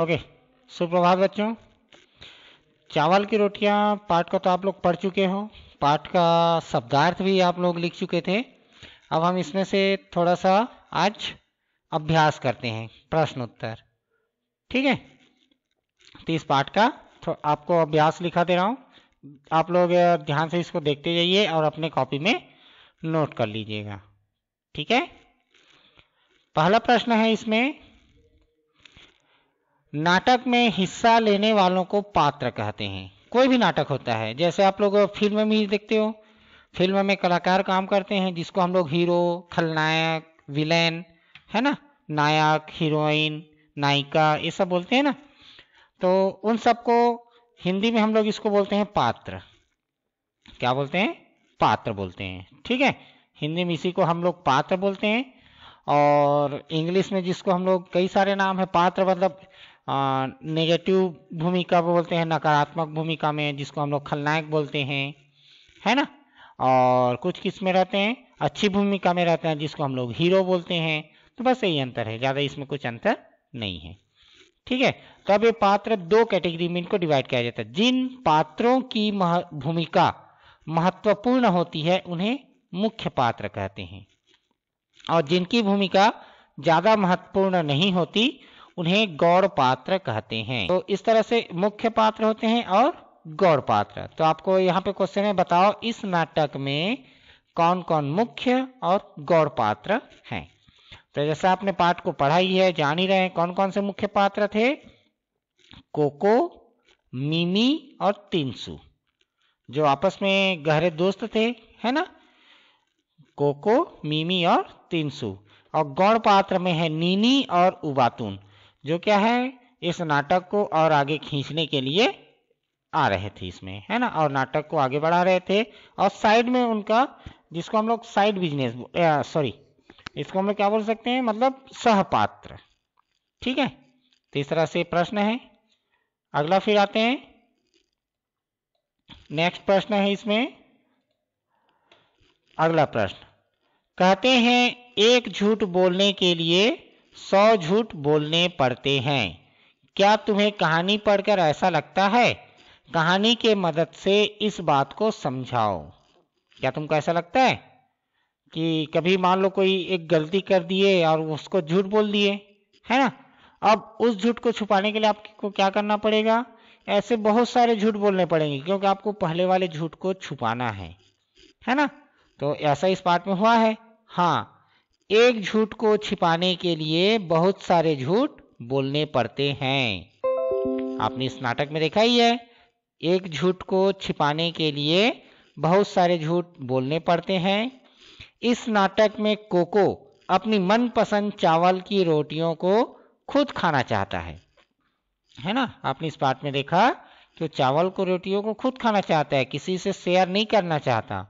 okay सुप्रभात बच्चों चावल की रोटियां पाठ का तो आप लोग पढ़ चुके हो पाठ का शब्दार्थ भी आप लोग लिख चुके थे अब हम इसमें से थोड़ा सा आज अभ्यास करते हैं प्रश्न उत्तर ठीक है तो इस पाठ का तो आपको अभ्यास लिखा दे रहा हूँ आप लोग ध्यान से इसको देखते जाइए और अपने कॉपी में नोट कर लीजिएगा ठीक है पहला प्रश्न है इसमें नाटक में हिस्सा लेने वालों को पात्र कहते हैं कोई भी नाटक होता है जैसे आप लोग फिल्म में ही देखते हो फिल्म में कलाकार काम करते हैं जिसको हम लोग हीरो खलनायक विलेन है ना नायक हीरोइन नायिका ये सब बोलते हैं ना तो उन सबको हिंदी में हम लोग इसको बोलते हैं पात्र क्या बोलते हैं पात्र बोलते हैं ठीक है हिंदी में इसी को हम लोग पात्र बोलते हैं और इंग्लिश में जिसको हम लोग कई सारे नाम है पात्र मतलब नेगेटिव भूमिका बोलते हैं नकारात्मक भूमिका में जिसको हम लोग खलनायक बोलते हैं है ना और कुछ किस में रहते हैं अच्छी भूमिका में रहते हैं जिसको हम लोग हीरो बोलते हैं तो बस यही अंतर है ज़्यादा इसमें कुछ अंतर नहीं है ठीक है तो अब ये पात्र दो कैटेगरी में इनको डिवाइड किया जाता है जिन पात्रों की मह, भूमिका महत्वपूर्ण होती है उन्हें मुख्य पात्र कहते हैं और जिनकी भूमिका ज़्यादा महत्वपूर्ण नहीं होती उन्हें गौड़ पात्र कहते हैं तो इस तरह से मुख्य पात्र होते हैं और गौड़ पात्र तो आपको यहाँ पे क्वेश्चन है बताओ इस नाटक में कौन कौन मुख्य और गौर पात्र हैं तो जैसा आपने पाठ को पढ़ा ही है जान ही रहे हैं कौन कौन से मुख्य पात्र थे कोको मिमी और तीनसु जो आपस में गहरे दोस्त थे है ना कोको मिमी और तीनसु और गौड़ पात्र में है नीनी और उबातून जो क्या है इस नाटक को और आगे खींचने के लिए आ रहे थे इसमें है ना और नाटक को आगे बढ़ा रहे थे और साइड में उनका जिसको हम लोग साइड बिजनेस सॉरी इसको हम लोग क्या बोल सकते हैं मतलब सहपात्र ठीक है तीसरा तरह से प्रश्न है अगला फिर आते हैं नेक्स्ट प्रश्न है इसमें अगला प्रश्न कहते हैं एक झूठ बोलने के लिए सौ झूठ बोलने पड़ते हैं क्या तुम्हें कहानी पढ़कर ऐसा लगता है कहानी के मदद से इस बात को समझाओ क्या तुमको ऐसा लगता है कि कभी मान लो कोई एक गलती कर दिए और उसको झूठ बोल दिए है ना अब उस झूठ को छुपाने के लिए आपको क्या करना पड़ेगा ऐसे बहुत सारे झूठ बोलने पड़ेंगे क्योंकि आपको पहले वाले झूठ को छुपाना है है ना तो ऐसा इस पार्ट में हुआ है हाँ एक झूठ को छिपाने के लिए बहुत सारे झूठ बोलने पड़ते हैं आपने इस नाटक में देखा ही है एक झूठ को छिपाने के लिए बहुत सारे झूठ बोलने पड़ते हैं इस नाटक में कोको अपनी मनपसंद चावल की रोटियों को खुद खाना चाहता है है ना आपने इस पार्ट में देखा कि वो चावल को रोटियों को खुद खाना चाहता है किसी से शेयर नहीं करना चाहता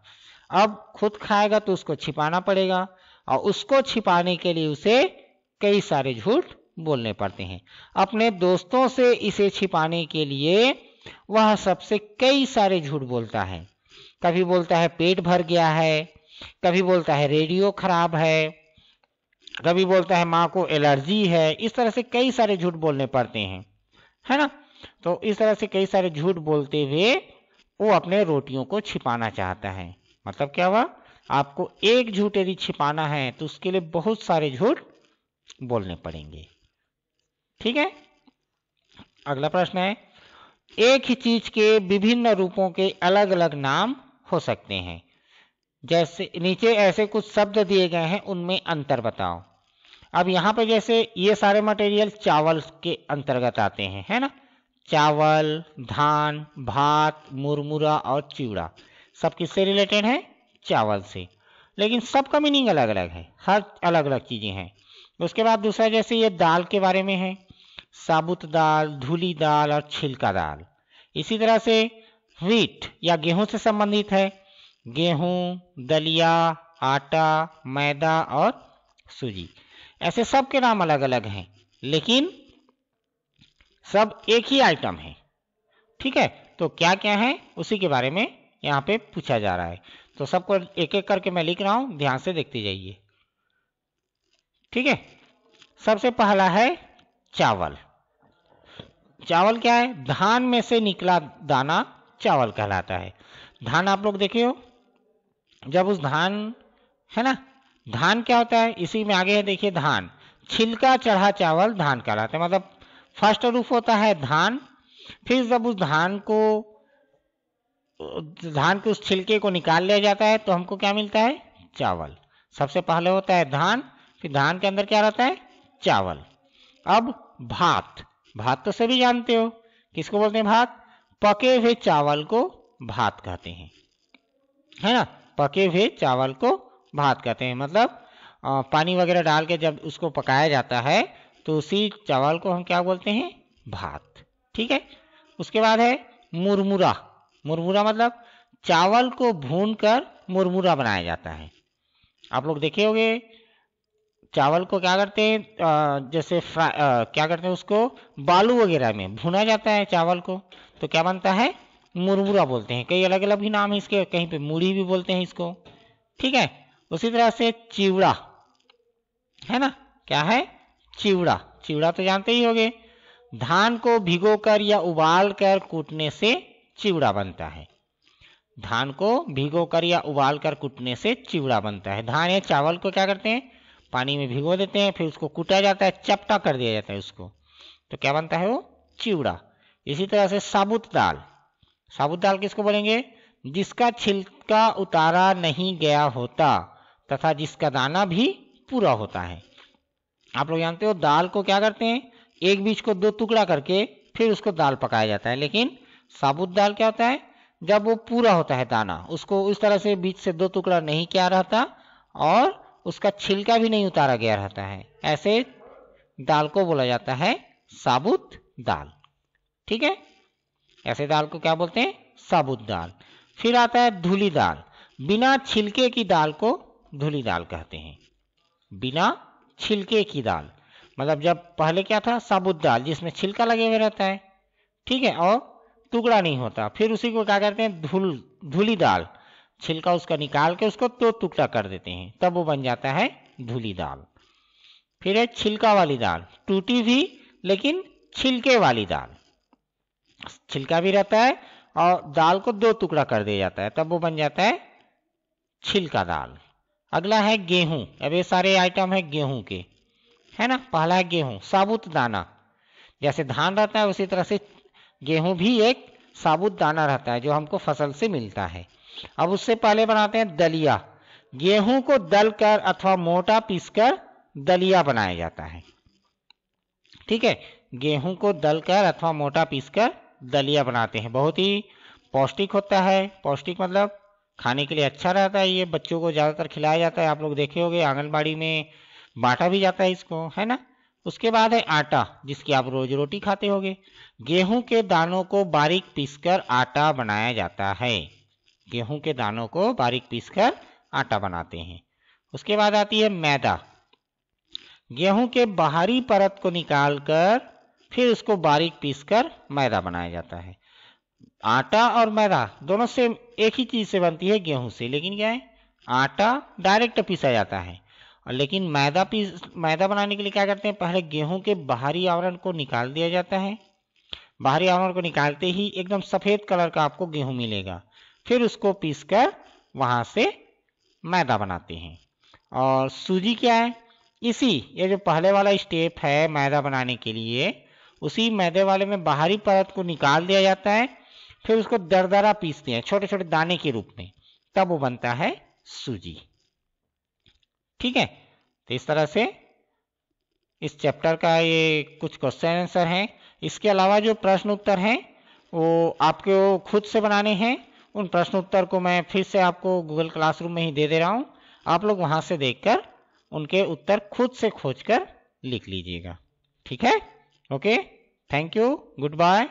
अब खुद खाएगा तो उसको छिपाना पड़ेगा और उसको छिपाने के लिए उसे कई सारे झूठ बोलने पड़ते हैं अपने दोस्तों से इसे छिपाने के लिए वह सबसे कई सारे झूठ बोलता है कभी बोलता है पेट भर गया है कभी बोलता है रेडियो खराब है कभी बोलता है माँ को एलर्जी है इस तरह से कई सारे झूठ बोलने पड़ते हैं है ना तो इस तरह से कई सारे झूठ बोलते हुए वो अपने रोटियों को छिपाना चाहता है मतलब क्या हुआ आपको एक झूठ यदि छिपाना है तो उसके लिए बहुत सारे झूठ बोलने पड़ेंगे ठीक है अगला प्रश्न है एक ही चीज के विभिन्न रूपों के अलग अलग नाम हो सकते हैं जैसे नीचे ऐसे कुछ शब्द दिए गए हैं उनमें अंतर बताओ अब यहां पर जैसे ये सारे मटेरियल चावल के अंतर्गत आते हैं है ना चावल धान भात मुरमुरा और चिवड़ा सब किससे रिलेटेड है चावल से लेकिन सबका मीनिंग अलग अलग है हर अलग अलग चीज़ें हैं उसके बाद दूसरा जैसे ये दाल के बारे में है साबुत दाल धूली दाल और छिलका दाल इसी तरह से व्हीट या गेहूं से संबंधित है गेहूं दलिया आटा मैदा और सूजी ऐसे सब के नाम अलग अलग हैं लेकिन सब एक ही आइटम है ठीक है तो क्या क्या है उसी के बारे में यहाँ पे पूछा जा रहा है तो सबको एक एक करके मैं लिख रहा हूँ ध्यान से देखते जाइए ठीक है सबसे पहला है चावल चावल क्या है धान में से निकला दाना चावल कहलाता है धान आप लोग देखे हो जब उस धान है ना धान क्या होता है इसी में आगे है देखिए धान छिलका चढ़ा चावल धान कहलाता है मतलब फर्स्ट रूप होता है धान फिर जब उस धान को धान के उस छिलके को निकाल लिया जाता है तो हमको क्या मिलता है चावल सबसे पहले होता है धान फिर धान के अंदर क्या रहता है चावल अब भात भात तो सभी जानते हो किसको बोलते हैं भात पके हुए चावल को भात कहते हैं है ना पके हुए चावल को भात कहते हैं मतलब पानी वगैरह डाल के जब उसको पकाया जाता है तो उसी चावल को हम क्या बोलते हैं भात ठीक है उसके बाद है मुरमुरा मुरमुरा मतलब चावल को भून कर मुरमुरा बनाया जाता है आप लोग देखे होंगे चावल को क्या करते हैं जैसे फ्रा क्या करते हैं उसको बालू वगैरह में भुना जाता है चावल को तो क्या बनता है मुरमुरा बोलते हैं कई अलग अलग भी नाम है इसके कहीं पे मूढ़ी भी बोलते हैं इसको ठीक है उसी तरह से चिवड़ा है ना क्या है चिवड़ा चिवड़ा तो जानते ही होंगे धान को भिगोकर या उबाल कर कूटने से चिवड़ा बनता है धान को भिगोकर या उबालकर कूटने से चिवड़ा बनता है धान या चावल को क्या करते हैं पानी में भिगो देते हैं फिर उसको कूटा जाता है चपटा कर दिया जाता है उसको तो क्या बनता है वो चिवड़ा इसी तरह से साबुत दाल साबुत दाल किसको बोलेंगे जिसका छिलका उतारा नहीं गया होता तथा जिसका दाना भी पूरा होता है आप लोग जानते हो दाल को क्या करते हैं एक बीज को दो टुकड़ा करके फिर उसको दाल पकाया जाता है लेकिन साबुत दाल क्या होता है जब वो पूरा होता है दाना उसको इस तरह से बीच से दो टुकड़ा नहीं किया रहता और उसका छिलका भी नहीं उतारा गया रहता है ऐसे दाल को बोला जाता है साबुत दाल ठीक है ऐसे दाल को क्या बोलते हैं साबुत दाल फिर आता है धुली दाल बिना छिलके की दाल को धुली दाल कहते हैं बिना छिलके की दाल मतलब जब पहले क्या था साबुत दाल जिसमें छिलका लगे हुए रहता है ठीक है और टुकड़ा नहीं होता फिर उसी को क्या करते हैं धूल धूली दाल छिलका उसका निकाल के उसको दो टुकड़ा कर देते हैं तब वो बन जाता है धूली दाल फिर है छिलका वाली दाल टूटी भी लेकिन छिलके वाली दाल छिलका भी रहता है और दाल को दो टुकड़ा कर दिया जाता है तब वो बन जाता है छिलका दाल अगला है गेहूं अब ये सारे आइटम है गेहूं के है ना पहला है गेहूं साबुत दाना जैसे धान रहता है उसी तरह से गेहूं भी एक साबुत दाना रहता है जो हमको फसल से मिलता है अब उससे पहले बनाते हैं दलिया गेहूं को दल कर अथवा मोटा पीसकर दलिया बनाया जाता है ठीक है गेहूं को दल कर अथवा मोटा पीसकर दलिया बनाते हैं बहुत ही पौष्टिक होता है पौष्टिक मतलब खाने के लिए अच्छा रहता है ये बच्चों को ज़्यादातर खिलाया जाता है आप लोग देखे होंगे आंगनबाड़ी में बांटा भी जाता है इसको है ना उसके बाद है आटा जिसकी आप रोज रोटी खाते होंगे गेहूं के दानों को बारीक पीसकर आटा बनाया जाता है गेहूं के दानों को बारीक पीसकर आटा बनाते हैं उसके बाद आती है मैदा गेहूं के बाहरी परत को निकालकर फिर उसको बारीक पीसकर मैदा बनाया जाता है आटा और मैदा दोनों से एक ही चीज से बनती है गेहूं से लेकिन क्या है आटा डायरेक्ट पीसा जाता है लेकिन मैदा पीस मैदा बनाने के लिए क्या करते हैं पहले गेहूं के बाहरी आवरण को निकाल दिया जाता है बाहरी आवरण को निकालते ही एकदम सफ़ेद कलर का आपको गेहूं मिलेगा फिर उसको पीस कर वहाँ से मैदा बनाते हैं और सूजी क्या है इसी ये जो पहले वाला स्टेप है मैदा बनाने के लिए उसी मैदे वाले में बाहरी परत को निकाल दिया जाता है फिर उसको दरदरा पीसते हैं छोटे छोटे दाने के रूप में तब वो बनता है सूजी ठीक है तो इस तरह से इस चैप्टर का ये कुछ क्वेश्चन आंसर है इसके अलावा जो प्रश्न उत्तर हैं वो आपको खुद से बनाने हैं उन प्रश्न उत्तर को मैं फिर से आपको गूगल क्लासरूम में ही दे दे रहा हूँ आप लोग वहाँ से देखकर उनके उत्तर खुद से खोज कर लिख लीजिएगा ठीक है okay thank you good bye